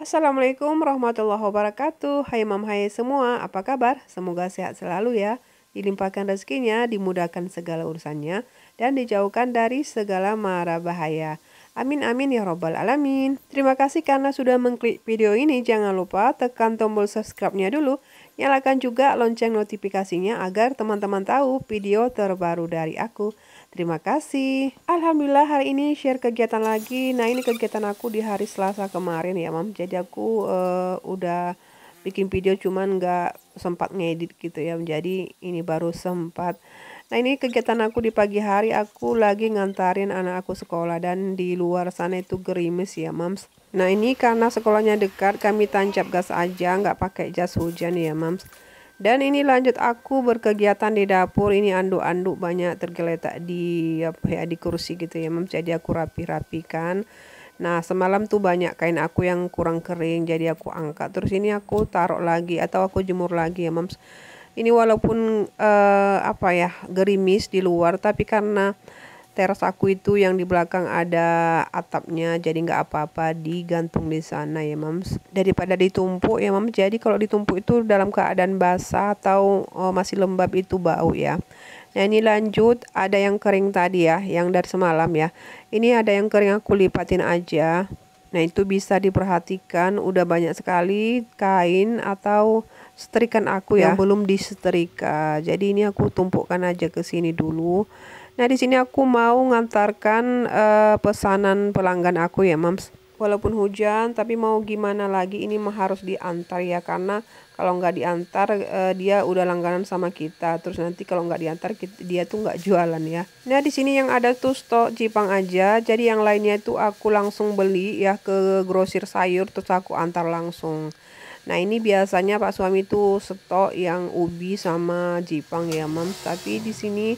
Assalamualaikum warahmatullahi wabarakatuh Hai mam hai semua apa kabar semoga sehat selalu ya dilimpahkan rezekinya dimudahkan segala urusannya dan dijauhkan dari segala mara bahaya Amin amin ya robbal alamin Terima kasih karena sudah mengklik video ini jangan lupa tekan tombol subscribe-nya dulu Nyalakan juga lonceng notifikasinya agar teman-teman tahu video terbaru dari aku. Terima kasih. Alhamdulillah hari ini share kegiatan lagi. Nah ini kegiatan aku di hari Selasa kemarin ya mam. Jadi aku uh, udah bikin video cuman gak sempat ngedit gitu ya. Jadi ini baru sempat. Nah ini kegiatan aku di pagi hari. Aku lagi ngantarin anak aku sekolah dan di luar sana itu gerimis ya mams. Nah ini karena sekolahnya dekat kami tancap gas aja nggak pakai jas hujan ya mams. Dan ini lanjut aku berkegiatan di dapur ini anduk-anduk banyak tergeletak di apa ya di kursi gitu ya mams. Jadi aku rapi-rapikan. Nah semalam tuh banyak kain aku yang kurang kering jadi aku angkat. Terus ini aku taruh lagi atau aku jemur lagi ya mams. Ini walaupun uh, apa ya gerimis di luar tapi karena teras aku itu yang di belakang ada atapnya jadi nggak apa-apa digantung di sana ya mams daripada ditumpuk ya mams jadi kalau ditumpuk itu dalam keadaan basah atau oh, masih lembab itu bau ya nah ini lanjut ada yang kering tadi ya yang dari semalam ya ini ada yang kering aku lipatin aja nah itu bisa diperhatikan udah banyak sekali kain atau setrikan aku ya yang belum disetrika jadi ini aku tumpukkan aja ke sini dulu Nah, di sini aku mau ngantarkan uh, pesanan pelanggan aku ya, Mams. Walaupun hujan, tapi mau gimana lagi ini mah harus diantar ya karena kalau nggak diantar uh, dia udah langganan sama kita. Terus nanti kalau nggak diantar kita, dia tuh nggak jualan ya. Nah, di sini yang ada tuh stok jipang aja. Jadi yang lainnya itu aku langsung beli ya ke grosir sayur terus aku antar langsung. Nah ini biasanya Pak suami tuh stok yang ubi sama jipang ya mams. Tapi di sini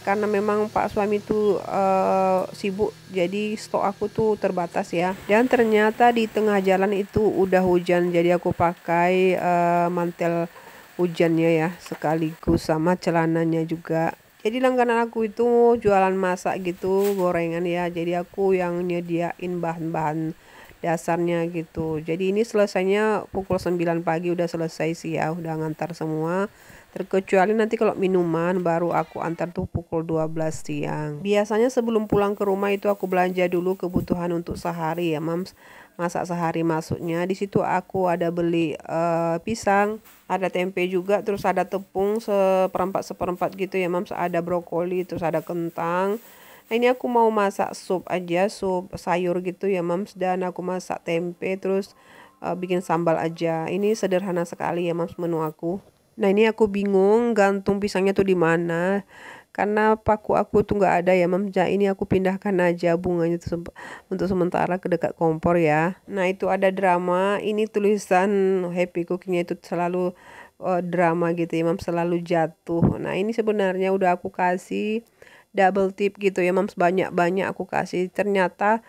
karena memang pak suami itu uh, sibuk jadi stok aku tuh terbatas ya dan ternyata di tengah jalan itu udah hujan jadi aku pakai uh, mantel hujannya ya sekaligus sama celananya juga jadi langganan aku itu jualan masak gitu gorengan ya jadi aku yang nyediain bahan-bahan dasarnya gitu jadi ini selesainya pukul 9 pagi udah selesai sih ya udah ngantar semua Terkecuali nanti kalau minuman baru aku antar tuh pukul 12 siang. Biasanya sebelum pulang ke rumah itu aku belanja dulu kebutuhan untuk sehari ya, Mams. Masak sehari maksudnya. Di situ aku ada beli uh, pisang, ada tempe juga, terus ada tepung seperempat seperempat gitu ya, Mams. Ada brokoli, terus ada kentang. Nah, ini aku mau masak sup aja, sup sayur gitu ya, Mams. Dan aku masak tempe terus uh, bikin sambal aja. Ini sederhana sekali ya, Mams menu aku. Nah ini aku bingung gantung pisangnya tuh di mana. Karena paku aku tuh nggak ada ya memja ini aku pindahkan aja bunganya tuh untuk sementara ke dekat kompor ya. Nah itu ada drama ini tulisan happy cookingnya itu selalu uh, drama gitu ya mam selalu jatuh. Nah ini sebenarnya udah aku kasih double tip gitu ya mam sebanyak banyak aku kasih ternyata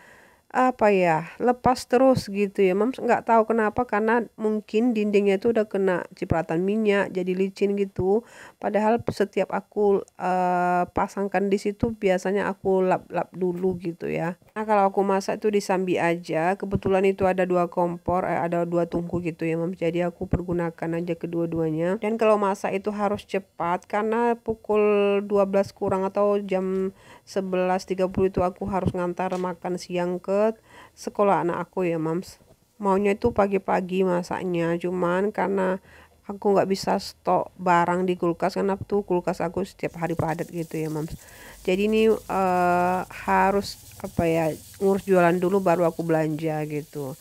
apa ya lepas terus gitu ya mams nggak tahu kenapa karena mungkin dindingnya itu udah kena cipratan minyak jadi licin gitu padahal setiap aku uh, pasangkan di situ biasanya aku lap-lap dulu gitu ya Nah kalau aku masak itu disambi aja. Kebetulan itu ada dua kompor, eh, ada dua tungku gitu ya, Mam. Jadi aku pergunakan aja kedua-duanya. Dan kalau masak itu harus cepat karena pukul 12 kurang atau jam 11.30 itu aku harus ngantar makan siang ke sekolah anak aku ya, Mams. Maunya itu pagi-pagi masaknya, cuman karena aku nggak bisa stok barang di kulkas karena tuh kulkas aku setiap hari padat gitu ya mams jadi ini uh, harus apa ya ngurus jualan dulu baru aku belanja gitu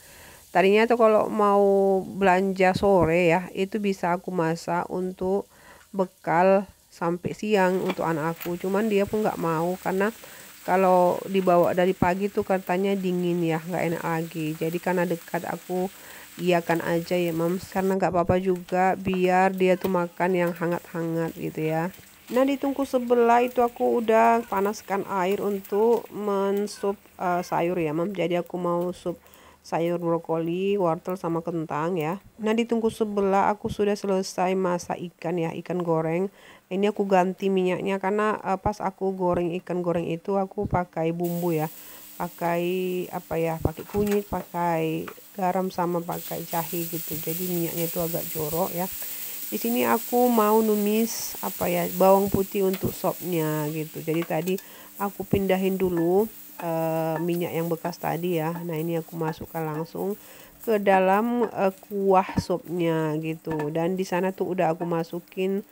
tadinya tuh kalau mau belanja sore ya itu bisa aku masak untuk bekal sampai siang untuk anak aku cuman dia pun nggak mau karena kalau dibawa dari pagi tuh katanya dingin ya nggak enak lagi jadi karena dekat aku Iya kan aja ya mams karena nggak apa-apa juga biar dia tuh makan yang hangat-hangat gitu ya nah di tungku sebelah itu aku udah panaskan air untuk mensup uh, sayur ya mams jadi aku mau sup sayur brokoli, wortel sama kentang ya. Nah di tungku sebelah aku sudah selesai masak ikan ya, ikan goreng. Ini aku ganti minyaknya karena eh, pas aku goreng ikan goreng itu aku pakai bumbu ya pakai apa ya pakai kunyit pakai garam sama pakai jahe gitu jadi minyaknya itu agak jorok ya di sini aku mau numis apa ya bawang putih untuk sopnya gitu jadi tadi aku pindahin dulu uh, minyak yang bekas tadi ya nah ini aku masukkan langsung ke dalam uh, kuah sopnya gitu dan di sana tuh udah aku masukin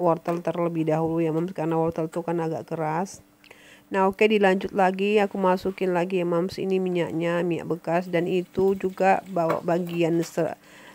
wortel terlebih dahulu ya mams karena wortel tuh kan agak keras Nah oke okay, dilanjut lagi aku masukin lagi ya mams ini minyaknya minyak bekas dan itu juga bawa bagian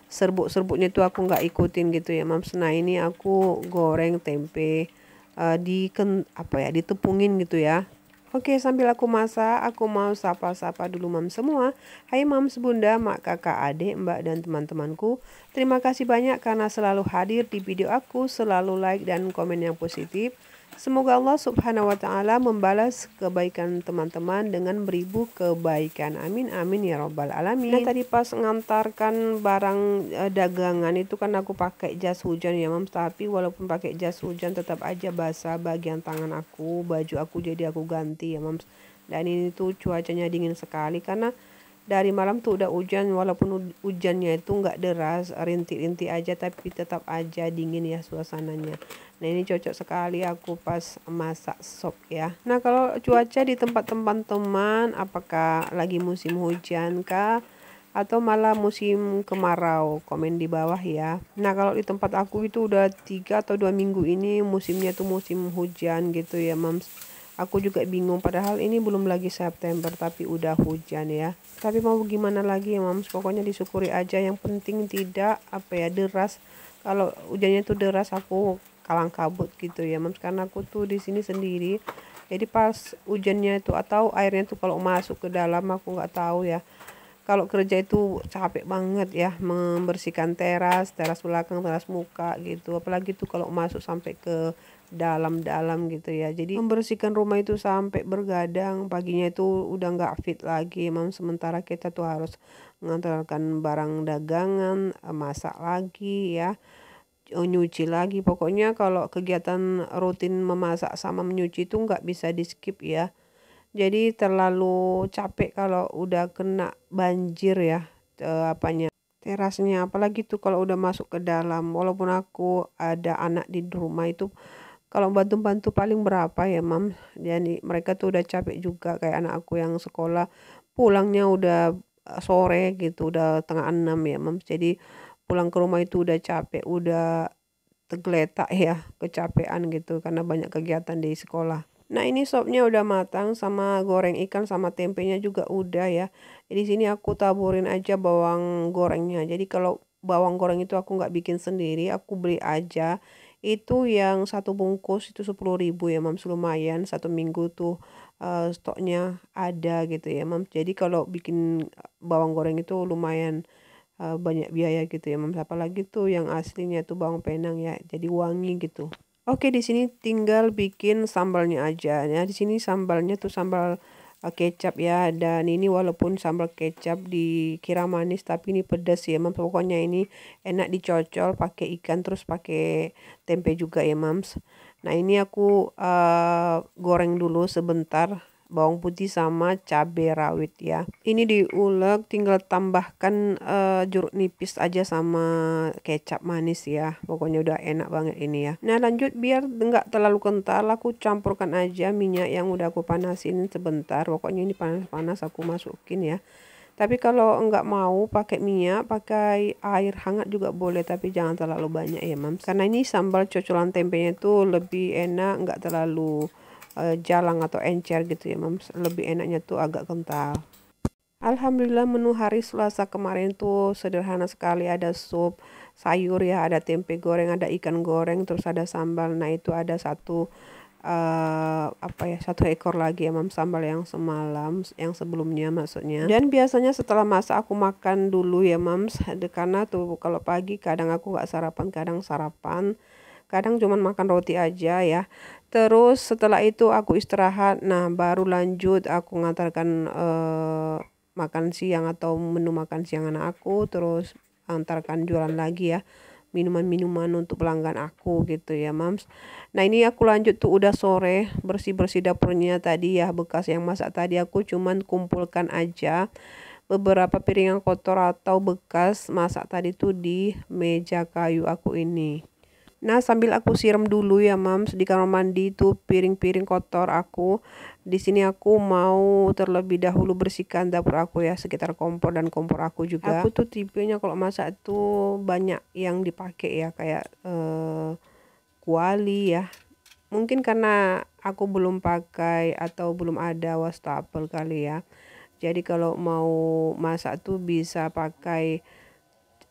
serbuk-serbuknya itu aku nggak ikutin gitu ya mams. Nah ini aku goreng tempe uh, eh, di ken apa ya ditepungin gitu ya. Oke okay, sambil aku masak aku mau sapa-sapa dulu mams semua. Hai mams bunda, mak kakak adik, mbak dan teman-temanku. Terima kasih banyak karena selalu hadir di video aku, selalu like dan komen yang positif. Semoga Allah Subhanahu wa taala membalas kebaikan teman-teman dengan beribu kebaikan. Amin amin ya robbal alamin. Nah, tadi pas ngantarkan barang e, dagangan itu kan aku pakai jas hujan ya Mam, tapi walaupun pakai jas hujan tetap aja basah bagian tangan aku, baju aku jadi aku ganti ya Mam. Dan ini tuh cuacanya dingin sekali karena dari malam tuh udah hujan walaupun hujannya itu nggak deras rintik-rintik aja tapi tetap aja dingin ya suasananya Nah ini cocok sekali aku pas masak sop ya. Nah kalau cuaca di tempat teman-teman apakah lagi musim hujan kah? Atau malah musim kemarau? Komen di bawah ya. Nah kalau di tempat aku itu udah tiga atau dua minggu ini musimnya tuh musim hujan gitu ya mams. Aku juga bingung padahal ini belum lagi September tapi udah hujan ya. Tapi mau gimana lagi ya mams pokoknya disyukuri aja yang penting tidak apa ya deras. Kalau hujannya tuh deras aku kalang kabut gitu ya mams karena aku tuh di sini sendiri jadi pas hujannya itu atau airnya tuh kalau masuk ke dalam aku nggak tahu ya kalau kerja itu capek banget ya membersihkan teras teras belakang teras muka gitu apalagi tuh kalau masuk sampai ke dalam-dalam gitu ya jadi membersihkan rumah itu sampai bergadang paginya itu udah nggak fit lagi mam sementara kita tuh harus mengantarkan barang dagangan masak lagi ya Oh, nyuci lagi. Pokoknya kalau kegiatan rutin memasak sama menyuci itu nggak bisa di skip ya. Jadi terlalu capek kalau udah kena banjir ya e, apanya terasnya apalagi tuh kalau udah masuk ke dalam walaupun aku ada anak di rumah itu kalau bantu-bantu paling berapa ya mam jadi mereka tuh udah capek juga kayak anak aku yang sekolah pulangnya udah eh, sore gitu udah tengah enam ya mam jadi pulang ke rumah itu udah capek, udah tergeletak ya, kecapean gitu karena banyak kegiatan di sekolah. Nah ini sopnya udah matang sama goreng ikan sama tempenya juga udah ya. Di sini aku taburin aja bawang gorengnya. Jadi kalau bawang goreng itu aku nggak bikin sendiri, aku beli aja. Itu yang satu bungkus itu sepuluh ribu ya mam. lumayan satu minggu tuh uh, stoknya ada gitu ya mam. Jadi kalau bikin eh, bawang goreng itu lumayan uh, banyak biaya gitu ya mams apalagi tuh yang aslinya tuh bawang penang ya jadi wangi gitu Oke di sini tinggal bikin sambalnya aja ya di sini sambalnya tuh sambal uh, kecap ya dan ini walaupun sambal kecap dikira manis tapi ini pedas ya mams pokoknya ini enak dicocol pakai ikan terus pakai tempe juga ya mams nah ini aku uh, goreng dulu sebentar bawang putih sama cabai rawit ya. Ini diulek tinggal tambahkan uh, jeruk nipis aja sama kecap manis ya. Pokoknya udah enak banget ini ya. Nah lanjut biar nggak terlalu kental aku campurkan aja minyak yang udah aku panasin sebentar. Pokoknya ini panas-panas aku masukin ya. Tapi kalau nggak mau pakai minyak, pakai air hangat juga boleh, tapi jangan terlalu banyak ya, Mams. Karena ini sambal cocolan tempenya itu lebih enak, nggak terlalu Eh, jalang atau encer gitu ya mam lebih enaknya tuh agak kental Alhamdulillah menu hari Selasa kemarin tuh sederhana sekali ada sup sayur ya ada tempe goreng ada ikan goreng terus ada sambal nah itu ada satu uh, apa ya satu ekor lagi ya mam sambal yang semalam yang sebelumnya maksudnya dan biasanya setelah masak aku makan dulu ya mam karena tuh kalau pagi kadang aku gak sarapan kadang sarapan kadang cuma makan roti aja ya terus setelah itu aku istirahat nah baru lanjut aku ngantarkan eh, makan siang atau menu makan siang anak aku terus antarkan jualan lagi ya minuman-minuman untuk pelanggan aku gitu ya mams nah ini aku lanjut tuh udah sore bersih-bersih dapurnya tadi ya bekas yang masak tadi aku cuman kumpulkan aja beberapa piringan kotor atau bekas masak tadi tuh di meja kayu aku ini Nah sambil aku siram dulu ya mam di kamar mandi itu piring-piring kotor aku. Di sini aku mau terlebih dahulu bersihkan dapur aku ya sekitar kompor dan kompor aku juga. Aku tuh tipenya kalau masak tuh banyak yang dipakai ya kayak eh, kuali ya. Mungkin karena aku belum pakai atau belum ada wastafel kali ya. Jadi kalau mau masak tuh bisa pakai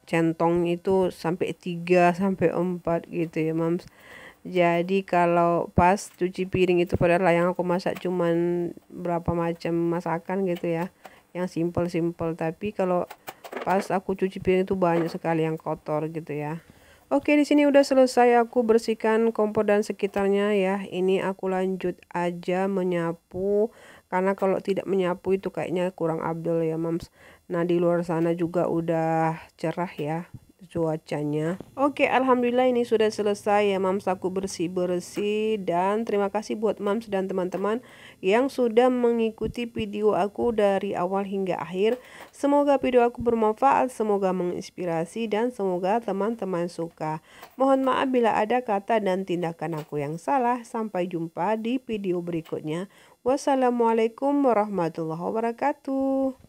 centong itu sampai tiga sampai empat gitu ya mams jadi kalau pas cuci piring itu padahal yang aku masak cuman berapa macam masakan gitu ya yang simple-simple tapi kalau pas aku cuci piring itu banyak sekali yang kotor gitu ya Oke di sini udah selesai aku bersihkan kompor dan sekitarnya ya ini aku lanjut aja menyapu karena kalau tidak menyapu itu kayaknya kurang abdul ya mams Nah di luar sana juga udah cerah ya cuacanya. Oke, alhamdulillah ini sudah selesai ya Mams aku bersih-bersih dan terima kasih buat Mams dan teman-teman yang sudah mengikuti video aku dari awal hingga akhir. Semoga video aku bermanfaat, semoga menginspirasi dan semoga teman-teman suka. Mohon maaf bila ada kata dan tindakan aku yang salah. Sampai jumpa di video berikutnya. Wassalamualaikum warahmatullahi wabarakatuh.